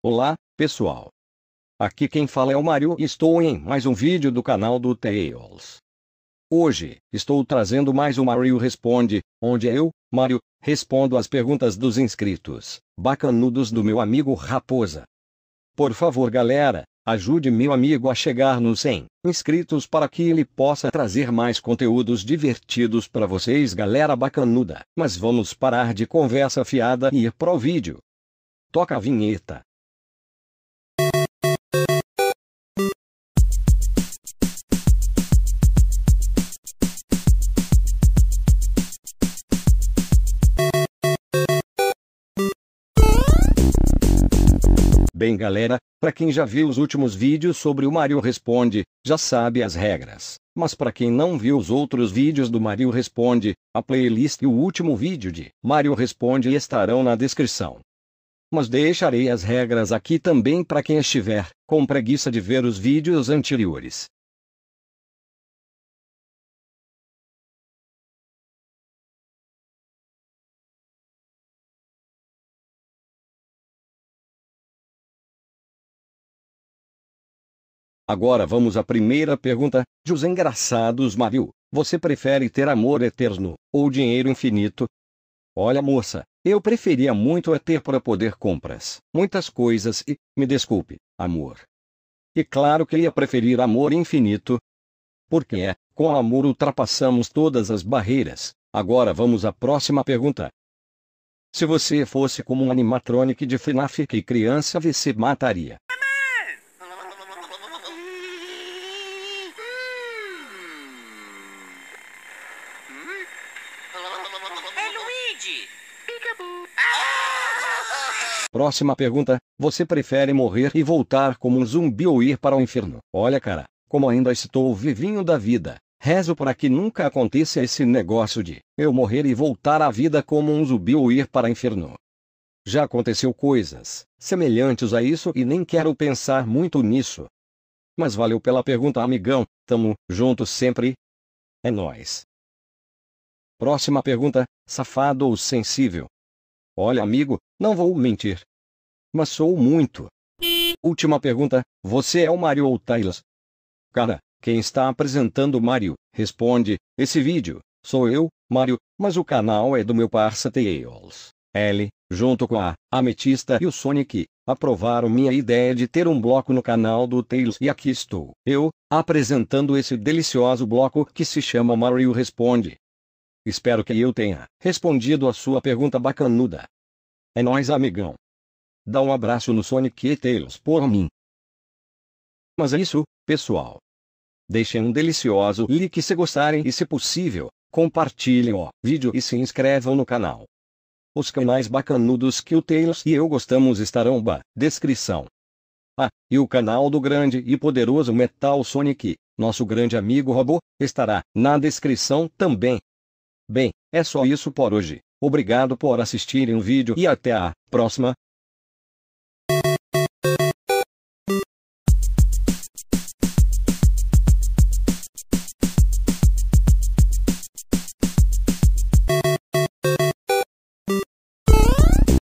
Olá, pessoal. Aqui quem fala é o Mario e estou em mais um vídeo do canal do Tales. Hoje, estou trazendo mais um Mario Responde, onde eu, Mario, respondo as perguntas dos inscritos, bacanudos do meu amigo Raposa. Por favor galera, ajude meu amigo a chegar nos 100 inscritos para que ele possa trazer mais conteúdos divertidos para vocês galera bacanuda. Mas vamos parar de conversa fiada e ir pro vídeo. Toca a vinheta. Bem galera, para quem já viu os últimos vídeos sobre o Mario Responde, já sabe as regras. Mas para quem não viu os outros vídeos do Mario Responde, a playlist e o último vídeo de Mario Responde estarão na descrição. Mas deixarei as regras aqui também para quem estiver com preguiça de ver os vídeos anteriores. Agora vamos à primeira pergunta, de os engraçados Mario. Você prefere ter amor eterno ou dinheiro infinito? Olha, moça, eu preferia muito é ter para poder compras, muitas coisas e, me desculpe, amor. E claro que ia preferir amor infinito. Porque é, com amor ultrapassamos todas as barreiras. Agora vamos à próxima pergunta. Se você fosse como um animatronic de FNAF que criança você mataria? É Luigi! Próxima pergunta. Você prefere morrer e voltar como um zumbi ou ir para o inferno? Olha, cara, como ainda estou vivinho da vida. Rezo para que nunca aconteça esse negócio de eu morrer e voltar à vida como um zumbi ou ir para o inferno. Já aconteceu coisas semelhantes a isso e nem quero pensar muito nisso. Mas valeu pela pergunta, amigão. Tamo junto sempre. É nós. Próxima pergunta: safado ou sensível? Olha, amigo, não vou mentir. Mas sou muito. Última pergunta: você é o Mario ou o Tails? Cara, quem está apresentando o Mario, responde: esse vídeo, sou eu, Mario, mas o canal é do meu parça Tails. L, junto com a Ametista e o Sonic, aprovaram minha ideia de ter um bloco no canal do Tails e aqui estou, eu, apresentando esse delicioso bloco que se chama Mario Responde. Espero que eu tenha respondido a sua pergunta bacanuda. É nóis, amigão. Dá um abraço no Sonic e Tails por mim. Mas é isso, pessoal. Deixem um delicioso like se gostarem e, se possível, compartilhem o vídeo e se inscrevam no canal. Os canais bacanudos que o Tails e eu gostamos estarão na descrição. Ah, e o canal do grande e poderoso Metal Sonic, nosso grande amigo robô, estará na descrição também. Bem, é só isso por hoje. Obrigado por assistirem o vídeo e até a próxima.